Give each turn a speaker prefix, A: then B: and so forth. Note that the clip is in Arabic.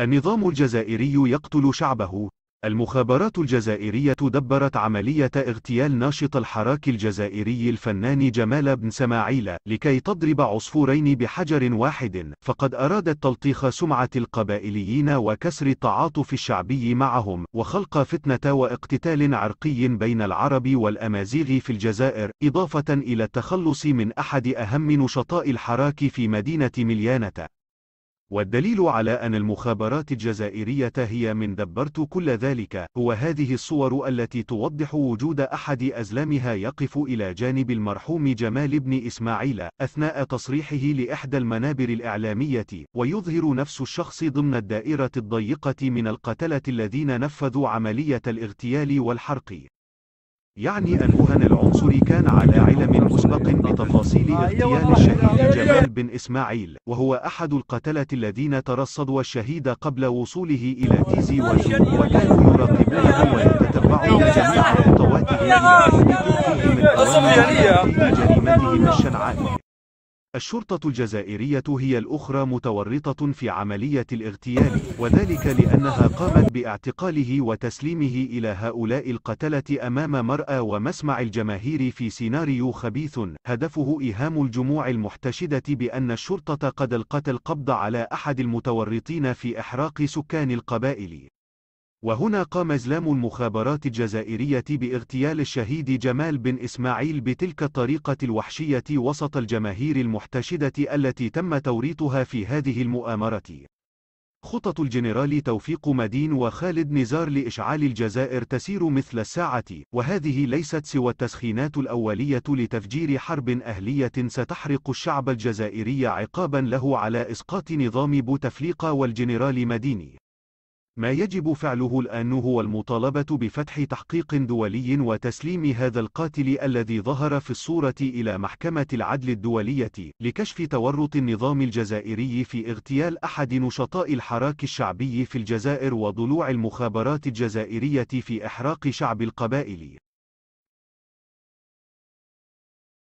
A: النظام الجزائري يقتل شعبه المخابرات الجزائرية دبرت عملية اغتيال ناشط الحراك الجزائري الفنان جمال بن سماعيل لكي تضرب عصفورين بحجر واحد فقد أرادت تلطيخ سمعة القبائليين وكسر التعاطف الشعبي معهم وخلق فتنة واقتتال عرقي بين العرب والأمازيغ في الجزائر إضافة إلى التخلص من أحد أهم نشطاء الحراك في مدينة مليانة والدليل على أن المخابرات الجزائرية هي من دبرت كل ذلك هو هذه الصور التي توضح وجود أحد أزلامها يقف إلى جانب المرحوم جمال بن إسماعيل أثناء تصريحه لإحدى المنابر الإعلامية ويظهر نفس الشخص ضمن الدائرة الضيقة من القتلة الذين نفذوا عملية الاغتيال والحرق يعني أن مهن العنصري كان على علم مسبق بتفاصيل آه، أيوة، اغتيال الشهيد جمال بن إسماعيل وهو أحد القتلة الذين ترصدوا الشهيد قبل وصوله إلى تيزي وزو وكانوا يراقبونه ويتتبعون جميع خطواته إلى عودته من أوامر الشنعاء الشرطة الجزائرية هي الأخرى متورطة في عملية الاغتيال وذلك لأنها قامت باعتقاله وتسليمه إلى هؤلاء القتلة أمام مرأى ومسمع الجماهير في سيناريو خبيث هدفه إيهام الجموع المحتشدة بأن الشرطة قد القت القبض على أحد المتورطين في إحراق سكان القبائل وهنا قام إزلام المخابرات الجزائرية باغتيال الشهيد جمال بن إسماعيل بتلك الطريقة الوحشية وسط الجماهير المحتشدة التي تم توريطها في هذه المؤامرة. خطط الجنرال توفيق مدين وخالد نزار لإشعال الجزائر تسير مثل الساعة، وهذه ليست سوى التسخينات الأولية لتفجير حرب أهلية ستحرق الشعب الجزائري عقابا له على إسقاط نظام بوتفليقة والجنرال مديني. ما يجب فعله الآن هو المطالبة بفتح تحقيق دولي وتسليم هذا القاتل الذي ظهر في الصورة إلى محكمة العدل الدولية لكشف تورط النظام الجزائري في اغتيال أحد نشطاء الحراك الشعبي في الجزائر وضلوع المخابرات الجزائرية في إحراق شعب القبائل